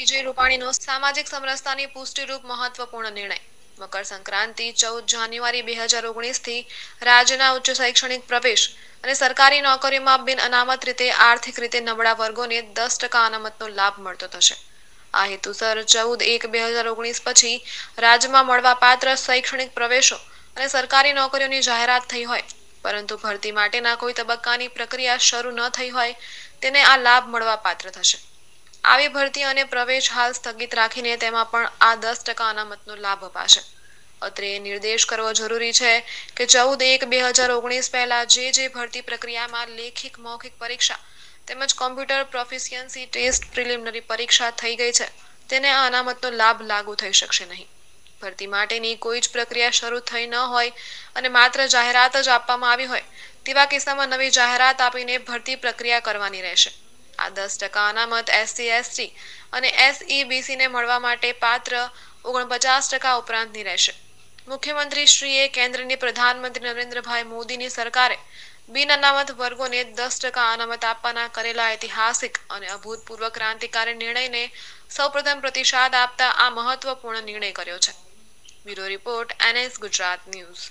વિજય રૂપાણીનો સામાજિક સમરસતાની પુષ્ટિરૂપ મહત્વપૂર્ણ નિર્ણય મકર સંક્રાંતિ ચૌદ જાન્યુઆરી બે હજાર ઓગણીસથી રાજ્યના ઉચ્ચ શૈક્ષણિક પ્રવેશ અને સરકારી નોકરીમાં બિન અનામત રીતે આર્થિક રીતે નબળા વર્ગોને દસ ટકા અનામતનો લાભ મળતો થશે આ હેતુસર ચૌદ એક બે હજાર ઓગણીસ પછી રાજ્યમાં મળવાપાત્ર શૈક્ષણિક પ્રવેશો અને સરકારી નોકરીઓની જાહેરાત થઈ હોય પરંતુ ભરતી માટેના કોઈ તબક્કાની પ્રક્રિયા શરૂ ન થઈ હોય તેને આ લાભ મળવાપાત્ર થશે આવી ભરતી અને પ્રવેશ હાલ સ્થગિત રાખીને તેમાં પણ આ દસ ટકા અનામતનો લાભ અપાશે અત્રે નિર્દેશ કરવો જરૂરી છે કે ચૌદ એક બે હજાર ઓગણીસ પહેલાં જે જે ભરતી પ્રક્રિયામાં લેખિત મૌખિક પરીક્ષા તેમજ કોમ્પ્યુટર પ્રોફિશિયન્સી ટેસ્ટ પ્રિલિમિનરી પરીક્ષા થઈ ગઈ છે તેને આ અનામતનો લાભ લાગુ થઈ શકશે નહીં ભરતી માટેની કોઈ જ પ્રક્રિયા શરૂ થઈ ન હોય અને માત્ર જાહેરાત જ આપવામાં આવી હોય તેવા કિસ્સામાં નવી જાહેરાત આપીને ભરતી પ્રક્રિયા કરવાની રહેશે આ દસ ટકા અનામત એસસી એસટી અને એસઈબીસીને મળવા માટે પાત્ર ઓગણપચાસ ટકા ઉપરાંતની રહેશે મુખ્યમંત્રીશ્રીએ કેન્દ્રની પ્રધાનમંત્રી નરેન્દ્રભાઈ મોદીની સરકારે બિન અનામત વર્ગોને દસ ટકા અનામત આપવાના કરેલા ઐતિહાસિક અને અભૂતપૂર્વ ક્રાંતિકારી નિર્ણયને સૌપ્રથમ પ્રતિસાદ આપતા આ મહત્વપૂર્ણ નિર્ણય કર્યો છે bureau report NS Gujarat news